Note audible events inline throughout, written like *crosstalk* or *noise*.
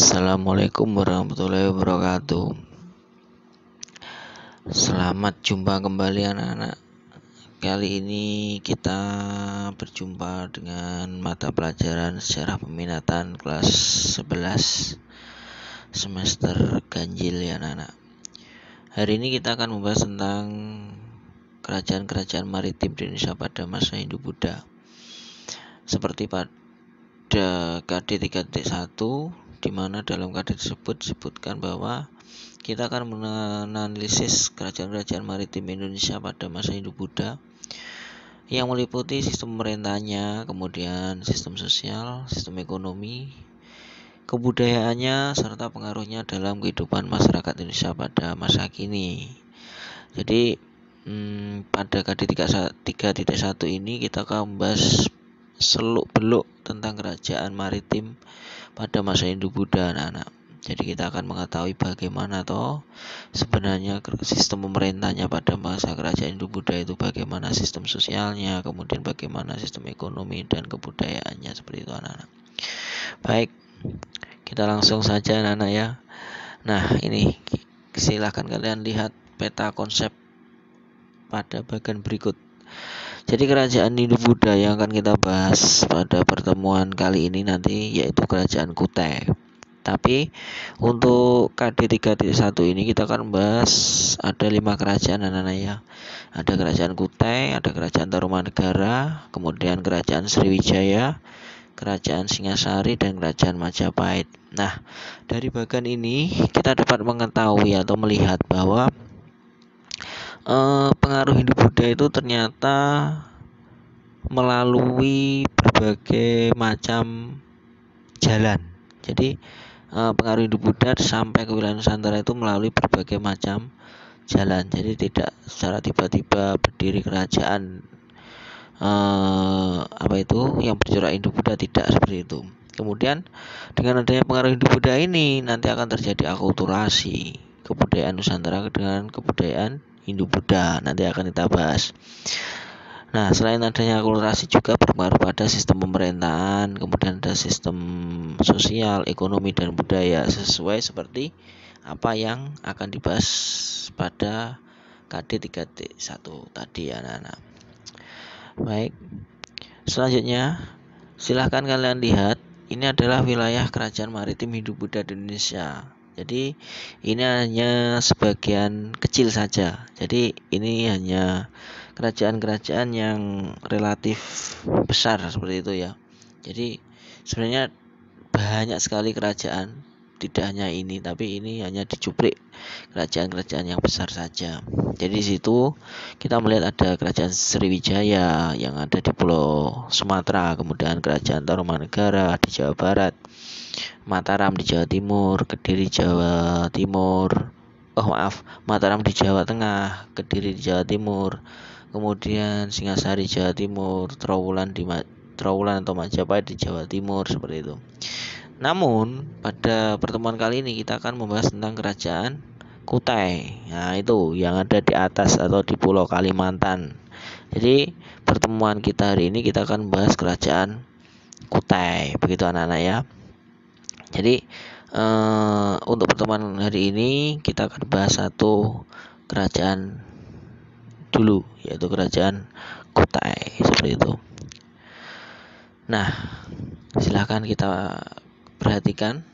Assalamualaikum warahmatullahi wabarakatuh Selamat jumpa kembali anak-anak Kali ini kita berjumpa dengan mata pelajaran sejarah peminatan kelas 11 semester ganjil ya anak-anak Hari ini kita akan membahas tentang kerajaan-kerajaan maritim di Indonesia pada masa Hindu Buddha seperti pada KD 3.1 di mana dalam kata tersebut disebutkan bahwa kita akan menganalisis kerajaan-kerajaan maritim Indonesia pada masa Hindu-Buddha yang meliputi sistem pemerintahannya, kemudian sistem sosial, sistem ekonomi, kebudayaannya serta pengaruhnya dalam kehidupan masyarakat Indonesia pada masa kini. Jadi hmm, pada KD 3.1 ini kita akan membahas seluk-beluk tentang kerajaan maritim pada masa Hindu Buddha anak-anak. Jadi kita akan mengetahui bagaimana toh sebenarnya sistem pemerintahnya pada masa kerajaan Hindu Buddha itu bagaimana sistem sosialnya, kemudian bagaimana sistem ekonomi dan kebudayaannya seperti itu anak-anak. Baik, kita langsung saja anak-anak ya. Nah, ini silahkan kalian lihat peta konsep pada bagian berikut. Jadi kerajaan Hindu Buddha yang akan kita bahas pada pertemuan kali ini nanti yaitu kerajaan Kutai. Tapi untuk KD3.1 ini kita akan bahas ada lima kerajaan anak-anak ya. Ada kerajaan Kutai, ada kerajaan Tarumanegara, kemudian kerajaan Sriwijaya, kerajaan Singasari dan kerajaan Majapahit. Nah, dari bagian ini kita dapat mengetahui atau melihat bahwa Eh, pengaruh Hindu Buddha itu ternyata melalui berbagai macam jalan. Jadi eh, pengaruh Hindu Buddha sampai ke wilayah Nusantara itu melalui berbagai macam jalan. Jadi tidak secara tiba-tiba berdiri kerajaan eh, apa itu yang bercorak Hindu Buddha tidak seperti itu. Kemudian dengan adanya pengaruh Hindu Buddha ini nanti akan terjadi akulturasi kebudayaan Nusantara dengan kebudayaan Hindu-Buddha nanti akan kita bahas. Nah, selain adanya akulturasi juga berpengaruh pada sistem pemerintahan, kemudian ada sistem sosial, ekonomi dan budaya sesuai seperti apa yang akan dibahas pada kd 31 tadi ya anak-anak. Baik. Selanjutnya, silahkan kalian lihat ini adalah wilayah kerajaan maritim Hindu Buddha di Indonesia jadi ini hanya sebagian kecil saja jadi ini hanya kerajaan-kerajaan yang relatif besar seperti itu ya jadi sebenarnya banyak sekali kerajaan tidak hanya ini tapi ini hanya dicuplik kerajaan-kerajaan yang besar saja jadi di situ kita melihat ada kerajaan Sriwijaya yang ada di pulau Sumatera kemudian kerajaan Tarumanegara di Jawa Barat Mataram di Jawa Timur Kediri Jawa Timur oh maaf Mataram di Jawa Tengah Kediri di Jawa Timur kemudian Singasari Jawa Timur Trawulan di Trawulan atau Majapahit di Jawa Timur seperti itu namun, pada pertemuan kali ini kita akan membahas tentang kerajaan Kutai. Nah, itu yang ada di atas atau di Pulau Kalimantan. Jadi, pertemuan kita hari ini kita akan membahas kerajaan Kutai. Begitu anak-anak ya. Jadi, eh, untuk pertemuan hari ini kita akan bahas satu kerajaan dulu yaitu kerajaan Kutai seperti itu. Nah, silahkan kita perhatikan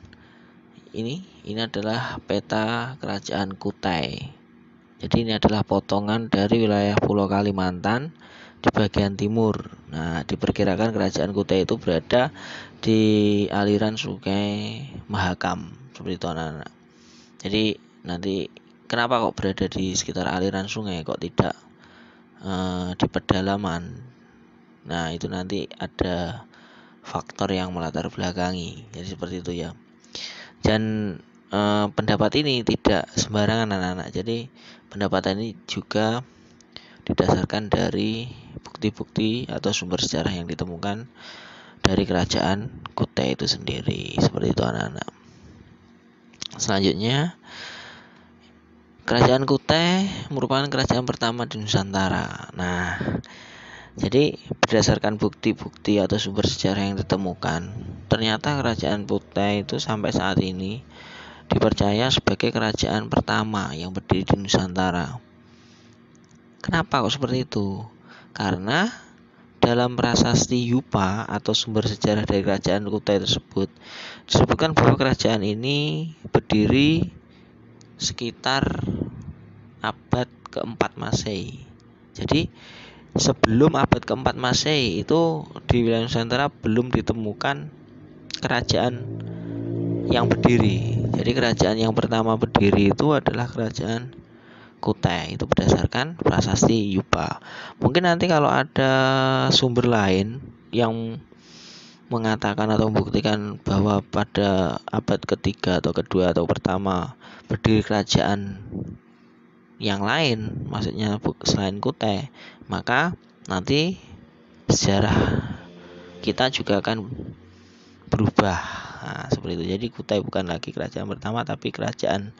ini ini adalah peta kerajaan Kutai jadi ini adalah potongan dari wilayah Pulau Kalimantan di bagian timur nah diperkirakan kerajaan Kutai itu berada di aliran sungai Mahakam seperti itu anak-anak jadi nanti kenapa kok berada di sekitar aliran sungai kok tidak e, di pedalaman nah itu nanti ada faktor yang melatar belakangi jadi seperti itu ya dan eh, pendapat ini tidak sembarangan anak-anak jadi pendapat ini juga didasarkan dari bukti-bukti atau sumber sejarah yang ditemukan dari kerajaan Kutai itu sendiri seperti itu anak-anak selanjutnya kerajaan Kutai merupakan kerajaan pertama di Nusantara nah jadi berdasarkan bukti-bukti atau sumber sejarah yang ditemukan, ternyata kerajaan Kutai itu sampai saat ini dipercaya sebagai kerajaan pertama yang berdiri di Nusantara. Kenapa kok seperti itu? Karena dalam prasasti Yupa atau sumber sejarah dari kerajaan Kutai tersebut disebutkan bahwa kerajaan ini berdiri sekitar abad keempat Masehi. Jadi sebelum abad keempat Masehi itu di wilayah Nusantara belum ditemukan kerajaan yang berdiri. Jadi kerajaan yang pertama berdiri itu adalah kerajaan Kutai itu berdasarkan prasasti Yupa. Mungkin nanti kalau ada sumber lain yang mengatakan atau membuktikan bahwa pada abad ketiga atau kedua atau pertama berdiri kerajaan yang lain maksudnya selain kutai maka nanti sejarah kita juga akan berubah nah, seperti itu jadi kutai bukan lagi kerajaan pertama tapi kerajaan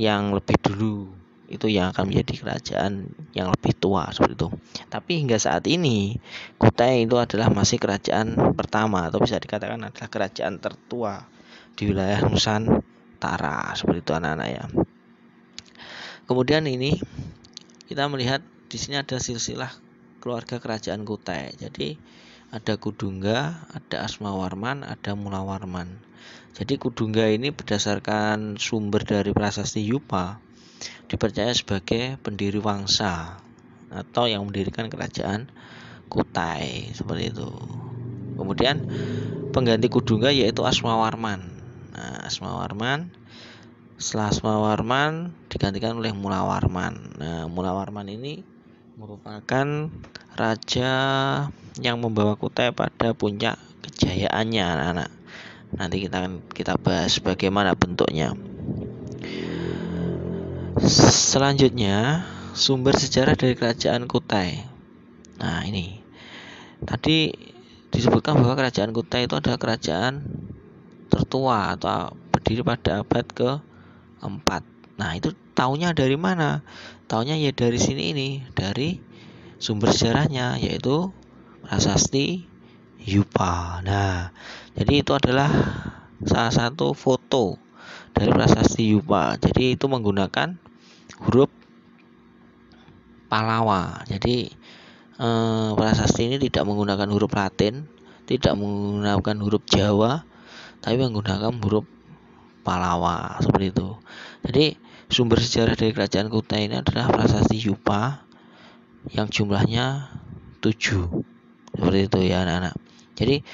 yang lebih dulu itu yang akan menjadi kerajaan yang lebih tua seperti itu tapi hingga saat ini kutai itu adalah masih kerajaan pertama atau bisa dikatakan adalah kerajaan tertua di wilayah Nusantara seperti itu anak-anak ya Kemudian ini kita melihat di sini ada silsilah keluarga kerajaan Kutai. Jadi ada Kudungga, ada Asma Warman, ada Mulawarman. Jadi Kudungga ini berdasarkan sumber dari prasasti Yupa dipercaya sebagai pendiri Wangsa atau yang mendirikan kerajaan Kutai seperti itu. Kemudian pengganti Kudungga yaitu Asmawarman. Nah, Asmawarman Selasma Warman digantikan oleh Mula Warman. Nah, Mula Warman ini merupakan raja yang membawa Kutai pada puncak kejayaannya anak-anak. Nanti kita akan kita bahas bagaimana bentuknya. Selanjutnya, sumber sejarah dari kerajaan Kutai. Nah, ini. Tadi disebutkan bahwa kerajaan Kutai itu adalah kerajaan tertua atau berdiri pada abad ke 4. Nah, itu taunya dari mana? Taunya ya dari sini ini, dari sumber sejarahnya yaitu prasasti Yupa. Nah, jadi itu adalah salah satu foto dari prasasti Yupa. Jadi itu menggunakan huruf Palawa. Jadi eh, prasasti ini tidak menggunakan huruf Latin, tidak menggunakan huruf Jawa, tapi menggunakan huruf Palawa seperti itu. Jadi sumber sejarah dari kerajaan Kutai ini adalah prasasti Yupa yang jumlahnya 7 seperti itu ya anak-anak. Jadi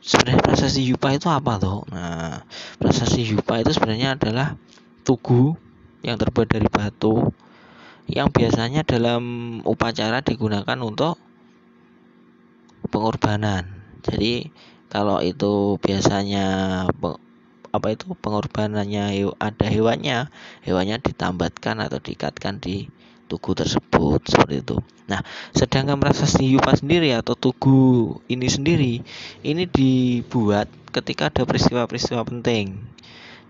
sebenarnya prasasti Yupa itu apa tuh? Nah, prasasti Yupa itu sebenarnya adalah tugu yang terbuat dari batu yang biasanya dalam upacara digunakan untuk pengorbanan. Jadi kalau itu biasanya apa itu pengorbanannya ada hewannya hewannya ditambatkan atau diikatkan di tugu tersebut seperti itu. Nah, sedangkan prasasti Yupa sendiri atau tugu ini sendiri ini dibuat ketika ada peristiwa-peristiwa penting.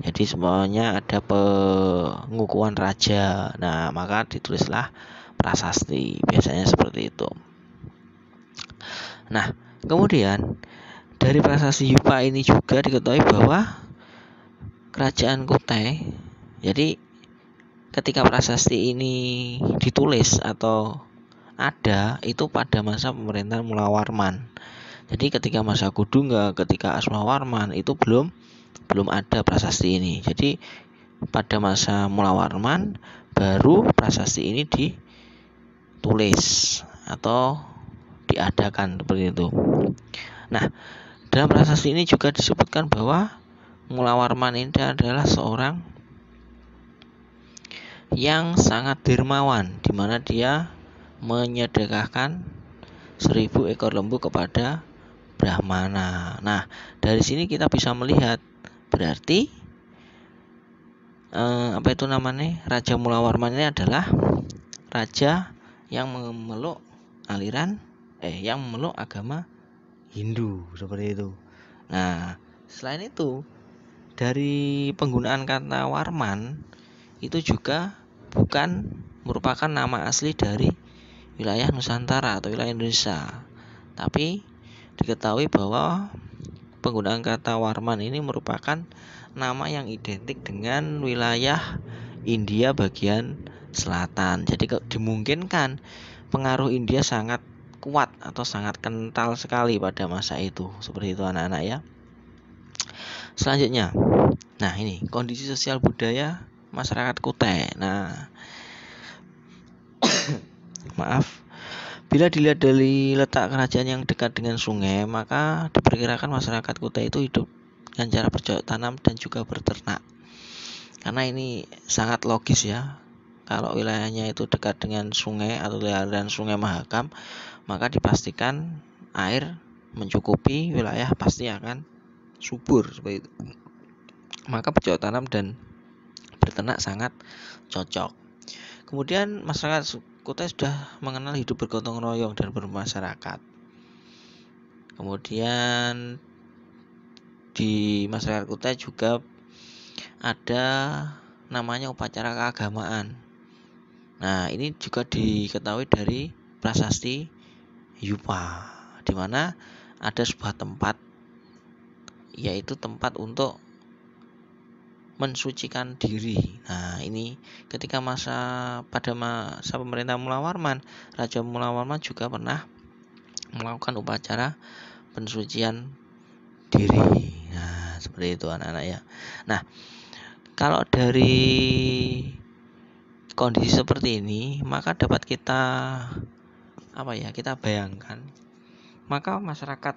Jadi semuanya ada pengukuhan raja. Nah, maka ditulislah prasasti. Biasanya seperti itu. Nah, kemudian dari prasasti Yupa ini juga diketahui bahwa kerajaan Kutai. Jadi ketika prasasti ini ditulis atau ada itu pada masa pemerintahan Mula Warman. Jadi ketika masa Kudungga, ketika Asma Warman itu belum belum ada prasasti ini. Jadi pada masa Mula Warman baru prasasti ini ditulis atau diadakan seperti itu. Nah, dalam prasasti ini juga disebutkan bahwa Mula Warman ini adalah seorang yang sangat dermawan di mana dia menyedekahkan seribu ekor lembu kepada Brahmana. Nah, dari sini kita bisa melihat berarti eh, apa itu namanya? Raja Mula Warman ini adalah raja yang memeluk aliran eh yang memeluk agama Hindu seperti itu. Nah, selain itu dari penggunaan kata Warman itu juga bukan merupakan nama asli dari wilayah Nusantara atau wilayah Indonesia. Tapi diketahui bahwa penggunaan kata Warman ini merupakan nama yang identik dengan wilayah India bagian selatan. Jadi dimungkinkan pengaruh India sangat kuat atau sangat kental sekali pada masa itu. Seperti itu anak-anak ya. Selanjutnya, nah ini kondisi sosial budaya masyarakat Kutai. Nah, *coughs* maaf. Bila dilihat dari letak kerajaan yang dekat dengan sungai, maka diperkirakan masyarakat Kutai itu hidup dengan cara bercocok tanam dan juga berternak. Karena ini sangat logis ya. Kalau wilayahnya itu dekat dengan sungai atau aliran sungai Mahakam, maka dipastikan air mencukupi wilayah pasti akan subur seperti itu. Maka bercocok tanam dan bertenak sangat cocok. Kemudian masyarakat kota sudah mengenal hidup bergotong royong dan bermasyarakat. Kemudian di masyarakat kota juga ada namanya upacara keagamaan. Nah, ini juga diketahui dari prasasti Yupa, di mana ada sebuah tempat yaitu tempat untuk mensucikan diri. Nah, ini ketika masa pada masa pemerintah Mula Warman, Raja Mula Warman juga pernah melakukan upacara pensucian diri. Nah, seperti itu anak-anak ya. Nah, kalau dari kondisi seperti ini, maka dapat kita apa ya? Kita bayangkan maka masyarakat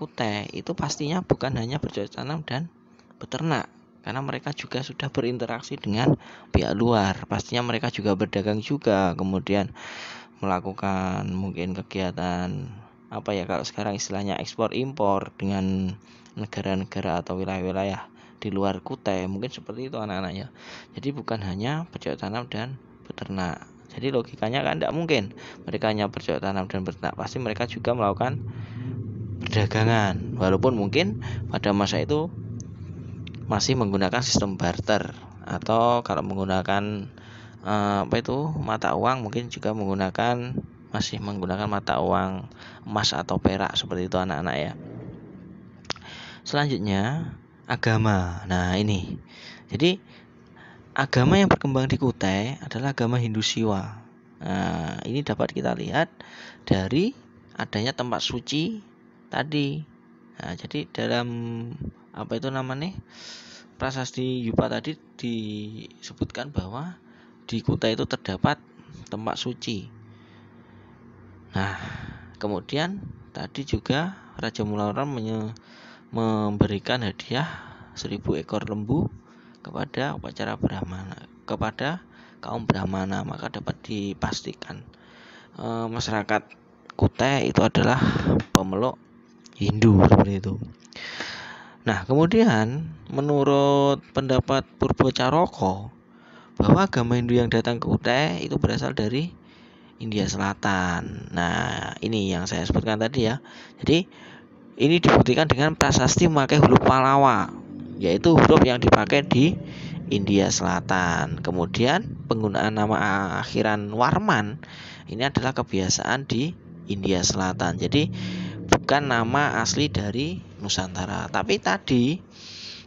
pelaku teh itu pastinya bukan hanya bercocok tanam dan beternak karena mereka juga sudah berinteraksi dengan pihak luar pastinya mereka juga berdagang juga kemudian melakukan mungkin kegiatan apa ya kalau sekarang istilahnya ekspor impor dengan negara-negara atau wilayah-wilayah di luar kutai mungkin seperti itu anak-anaknya jadi bukan hanya bercocok tanam dan beternak jadi logikanya kan tidak mungkin mereka hanya bercocok tanam dan beternak pasti mereka juga melakukan perdagangan walaupun mungkin pada masa itu masih menggunakan sistem barter atau kalau menggunakan eh, apa itu mata uang mungkin juga menggunakan masih menggunakan mata uang emas atau perak seperti itu anak-anak ya selanjutnya agama nah ini jadi agama yang berkembang di Kutai adalah agama Hindu Siwa nah ini dapat kita lihat dari adanya tempat suci tadi nah, jadi dalam apa itu namanya prasasti Yupa tadi disebutkan bahwa di Kuta itu terdapat tempat suci nah kemudian tadi juga Raja Mulauran memberikan hadiah seribu ekor lembu kepada upacara Brahmana kepada kaum Brahmana maka dapat dipastikan e, masyarakat Kutai itu adalah pemeluk Hindu seperti itu. Nah, kemudian menurut pendapat Purbocaroko bahwa agama Hindu yang datang ke Utai itu berasal dari India Selatan. Nah, ini yang saya sebutkan tadi ya. Jadi ini dibuktikan dengan prasasti memakai huruf Palawa, yaitu huruf yang dipakai di India Selatan. Kemudian penggunaan nama akhiran Warman ini adalah kebiasaan di India Selatan. Jadi bukan nama asli dari Nusantara. Tapi tadi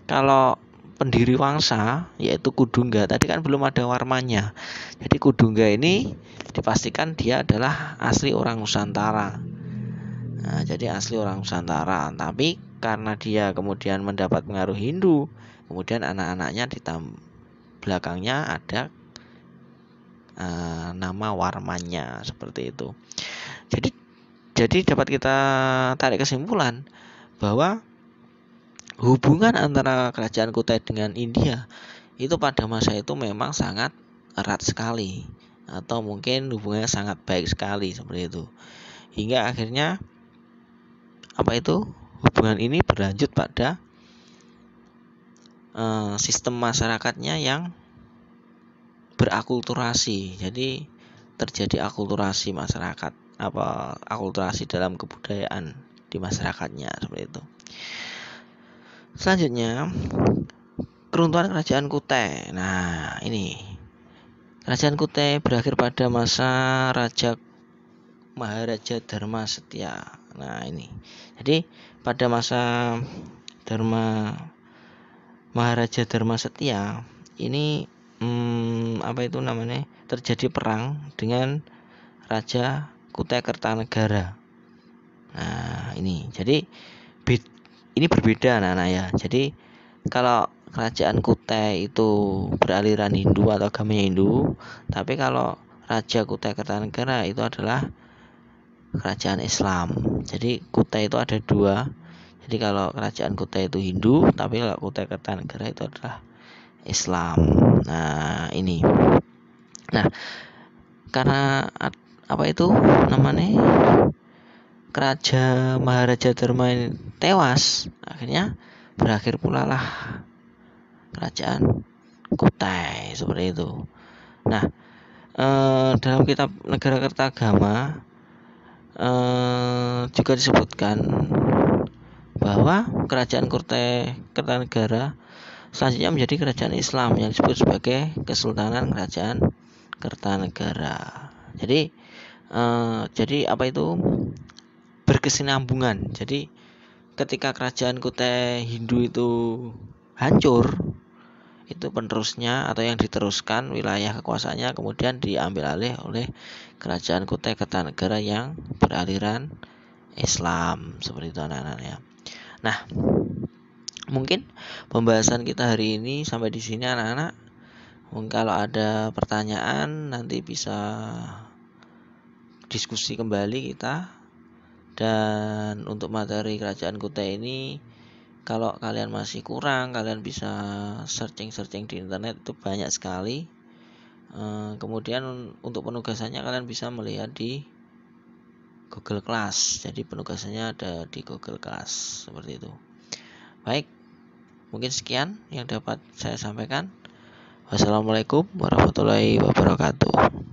kalau pendiri Wangsa yaitu Kudungga tadi kan belum ada warmanya. Jadi Kudungga ini dipastikan dia adalah asli orang Nusantara. Nah, jadi asli orang Nusantara, tapi karena dia kemudian mendapat pengaruh Hindu, kemudian anak-anaknya di belakangnya ada uh, nama warmanya seperti itu. Jadi jadi dapat kita tarik kesimpulan bahwa hubungan antara kerajaan Kutai dengan India itu pada masa itu memang sangat erat sekali atau mungkin hubungannya sangat baik sekali seperti itu. Hingga akhirnya apa itu? Hubungan ini berlanjut pada uh, sistem masyarakatnya yang berakulturasi. Jadi terjadi akulturasi masyarakat apa akulturasi dalam kebudayaan di masyarakatnya seperti itu. Selanjutnya keruntuhan kerajaan Kutai. Nah, ini kerajaan Kutai berakhir pada masa Raja Maharaja Dharma Setia. Nah, ini. Jadi pada masa Dharma Maharaja Dharma Setia ini hmm, apa itu namanya? terjadi perang dengan Raja Kutai Kertanegara. Nah, ini. Jadi ini berbeda anak-anak ya. Jadi kalau kerajaan Kutai itu beraliran Hindu atau agama Hindu, tapi kalau Raja Kutai Kertanegara itu adalah kerajaan Islam. Jadi Kutai itu ada dua. Jadi kalau kerajaan Kutai itu Hindu, tapi kalau Kutai Kertanegara itu adalah Islam. Nah, ini. Nah, karena apa itu namanya Keraja Maharaja Dharma ini tewas akhirnya berakhir pula lah kerajaan Kutai seperti itu nah eh, dalam kitab negara kertagama eh, juga disebutkan bahwa kerajaan Kutai Kertanegara selanjutnya menjadi kerajaan Islam yang disebut sebagai Kesultanan Kerajaan Kertanegara. Jadi Eh, jadi apa itu berkesinambungan jadi ketika kerajaan Kutai Hindu itu hancur itu penerusnya atau yang diteruskan wilayah kekuasaannya kemudian diambil alih oleh kerajaan Kutai Kertanegara yang beraliran Islam seperti itu anak-anak ya. Nah, mungkin pembahasan kita hari ini sampai di sini anak-anak. Mungkin kalau ada pertanyaan nanti bisa diskusi kembali kita dan untuk materi kerajaan kuta ini kalau kalian masih kurang kalian bisa searching-searching di internet itu banyak sekali eh, kemudian untuk penugasannya kalian bisa melihat di Google Class jadi penugasannya ada di Google Class seperti itu baik mungkin sekian yang dapat saya sampaikan wassalamualaikum warahmatullahi wabarakatuh